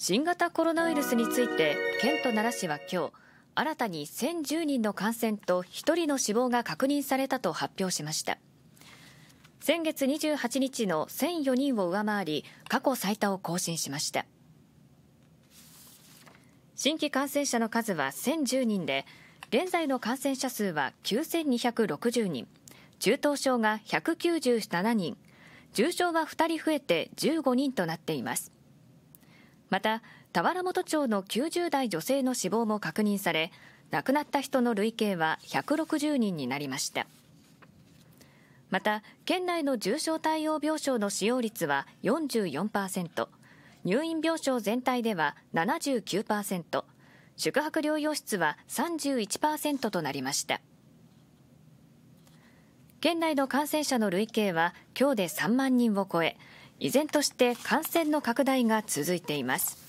新型コロナウイルスについて、県と奈良市はきょう、新たに1010人の感染と1人の死亡が確認されたと発表しました。先月28日の1004人を上回り、過去最多を更新しました。新規感染者の数は1010人で、現在の感染者数は9260人、中等症が197人、重症は2人増えて15人となっています。また田原本町の90代女性の死亡も確認され亡くなった人の累計は160人になりましたまた県内の重症対応病床の使用率は44%入院病床全体では79%宿泊療養室は31%となりました県内の感染者の累計は今日で3万人を超え依然として感染の拡大が続いています。